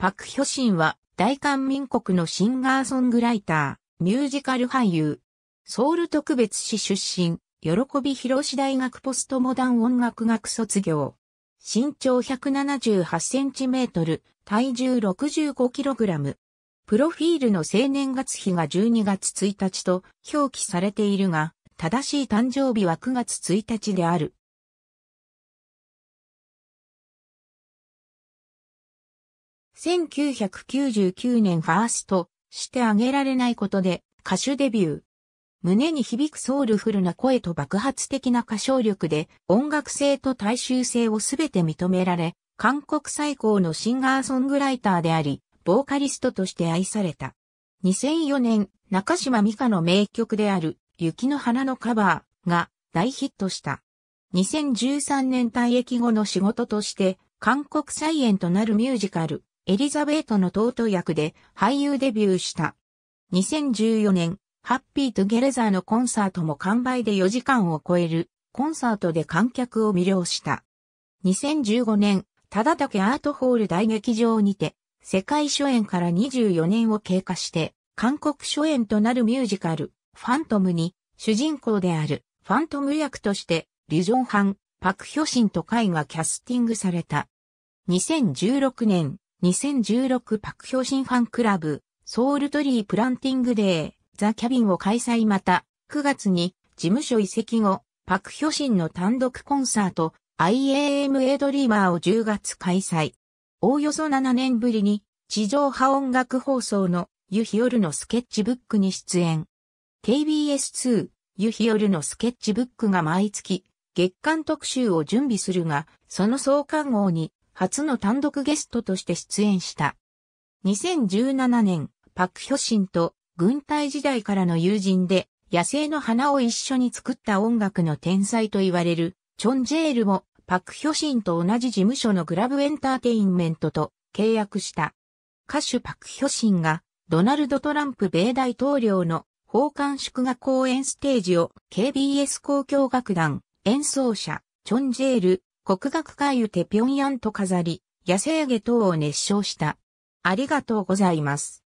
パク・ヒョシンは、大韓民国のシンガーソングライター、ミュージカル俳優、ソウル特別市出身、喜び広志大学ポストモダン音楽学卒業。身長178センチメートル、体重65キログラム。プロフィールの生年月日が12月1日と表記されているが、正しい誕生日は9月1日である。1999年ファーストしてあげられないことで歌手デビュー。胸に響くソウルフルな声と爆発的な歌唱力で音楽性と大衆性をすべて認められ、韓国最高のシンガーソングライターであり、ボーカリストとして愛された。2004年、中島美香の名曲である、雪の花のカバーが大ヒットした。2013年退役後の仕事として、韓国再演となるミュージカル、エリザベートの弟役で俳優デビューした。2014年、ハッピートゲレザーのコンサートも完売で4時間を超えるコンサートで観客を魅了した。2015年、ただけアートホール大劇場にて、世界初演から24年を経過して、韓国初演となるミュージカル、ファントムに、主人公である、ファントム役として、リュジョンハン、パクヒョシンと会がキャスティングされた。2016年、2016パクヒョシンファンクラブ、ソウルトリープランティングデー、ザ・キャビンを開催また、9月に事務所移籍後、パクヒョシンの単独コンサート、IAMA ドリーマーを10月開催。おおよそ7年ぶりに、地上波音楽放送のユヒヨルのスケッチブックに出演。KBS2 ユヒヨルのスケッチブックが毎月月間特集を準備するが、その創刊号に初の単独ゲストとして出演した。2017年、パクヒョシンと軍隊時代からの友人で野生の花を一緒に作った音楽の天才と言われるチョン・ジェールもパク・ヒョシンと同じ事務所のグラブエンターテインメントと契約した。歌手パク・ヒョシンがドナルド・トランプ米大統領の奉還祝賀公演ステージを KBS 公共楽団演奏者チョン・ジェール国学会ゆてやんと飾り、野生下等を熱唱した。ありがとうございます。